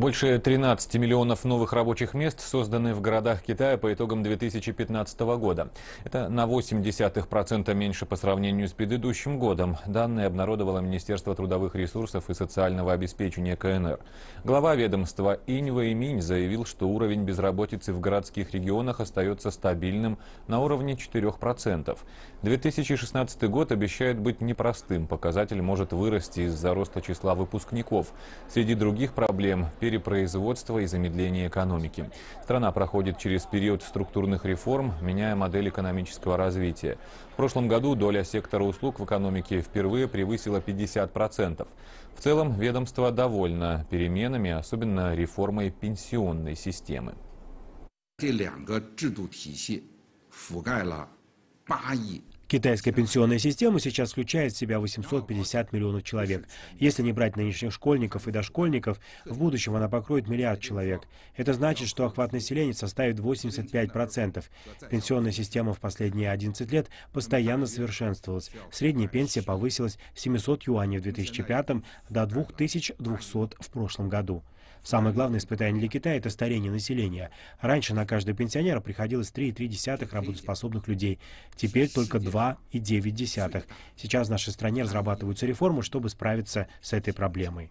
Больше 13 миллионов новых рабочих мест созданы в городах Китая по итогам 2015 года. Это на 0,8% меньше по сравнению с предыдущим годом. Данные обнародовало Министерство трудовых ресурсов и социального обеспечения КНР. Глава ведомства Инь Вэйминь заявил, что уровень безработицы в городских регионах остается стабильным на уровне 4%. 2016 год обещает быть непростым. Показатель может вырасти из-за роста числа выпускников. Среди других проблем – сфере и замедления экономики. Страна проходит через период структурных реформ, меняя модель экономического развития. В прошлом году доля сектора услуг в экономике впервые превысила 50%. В целом ведомство довольно переменами, особенно реформой пенсионной системы. 这两个制度体系覆盖了八亿 Китайская пенсионная система сейчас включает в себя 850 миллионов человек. Если не брать нынешних школьников и дошкольников, в будущем она покроет миллиард человек. Это значит, что охват населения составит 85%. Пенсионная система в последние 11 лет постоянно совершенствовалась. Средняя пенсия повысилась с 700 юаней в 2005 до 2200 в прошлом году. Самое главное испытание для Китая — это старение населения. Раньше на каждого пенсионера приходилось 3,3 работоспособных людей. Теперь только 2,9. Сейчас в нашей стране разрабатываются реформы, чтобы справиться с этой проблемой.